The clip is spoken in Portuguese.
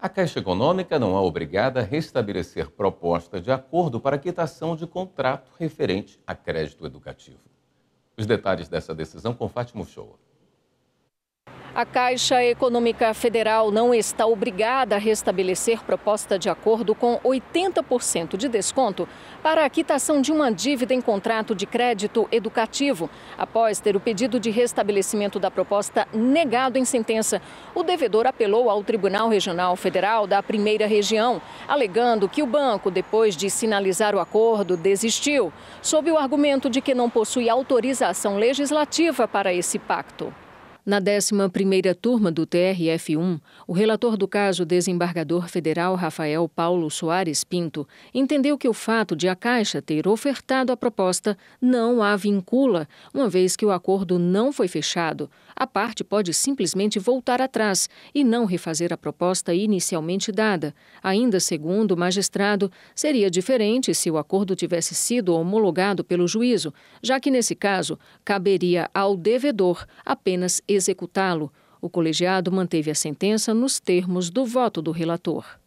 A Caixa Econômica não é obrigada a restabelecer proposta de acordo para quitação de contrato referente a crédito educativo. Os detalhes dessa decisão com Fátima Shoa. A Caixa Econômica Federal não está obrigada a restabelecer proposta de acordo com 80% de desconto para a quitação de uma dívida em contrato de crédito educativo. Após ter o pedido de restabelecimento da proposta negado em sentença, o devedor apelou ao Tribunal Regional Federal da Primeira Região, alegando que o banco, depois de sinalizar o acordo, desistiu, sob o argumento de que não possui autorização legislativa para esse pacto. Na 11ª turma do TRF1, o relator do caso, desembargador federal Rafael Paulo Soares Pinto, entendeu que o fato de a Caixa ter ofertado a proposta não a vincula, uma vez que o acordo não foi fechado. A parte pode simplesmente voltar atrás e não refazer a proposta inicialmente dada. Ainda segundo o magistrado, seria diferente se o acordo tivesse sido homologado pelo juízo, já que nesse caso caberia ao devedor apenas executá-lo, o colegiado manteve a sentença nos termos do voto do relator.